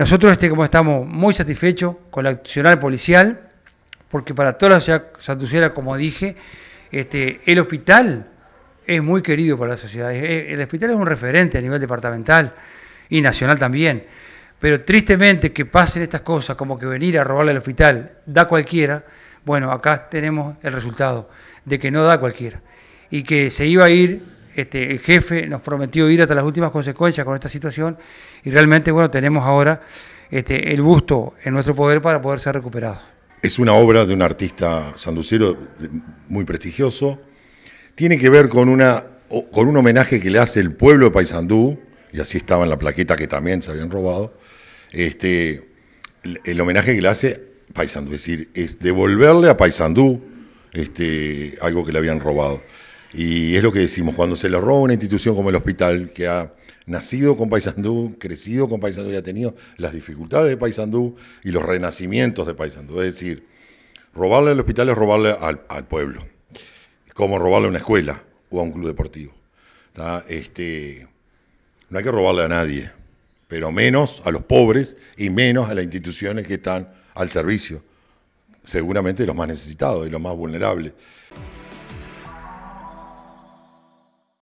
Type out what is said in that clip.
Nosotros este, como estamos muy satisfechos con la acción policial, porque para toda la sociedad como dije, este, el hospital es muy querido para la sociedad. El hospital es un referente a nivel departamental y nacional también. Pero tristemente que pasen estas cosas, como que venir a robarle al hospital da cualquiera, bueno, acá tenemos el resultado de que no da cualquiera. Y que se iba a ir este, el jefe nos prometió ir hasta las últimas consecuencias con esta situación y realmente, bueno, tenemos ahora este, el gusto en nuestro poder para poder ser recuperado. Es una obra de un artista sanducero muy prestigioso. Tiene que ver con, una, con un homenaje que le hace el pueblo de Paysandú, y así estaba en la plaqueta que también se habían robado, este, el, homenaje que le hace Paysandú, es decir, es devolverle a Paysandú algo que le habían robado. Y es lo que decimos, cuando se le roba una institución como el hospital, que ha nacido con Paysandú, crecido con Paysandú y ha tenido las dificultades de Paysandú y los renacimientos de Paysandú. Es decir, robarle al hospital es robarle al, pueblo, es como robarle a una escuela o a un club deportivo. Este, no hay que robarle a nadie, pero menos a los pobres y menos a las instituciones que están al servicio, seguramente de los más necesitados y los más vulnerables.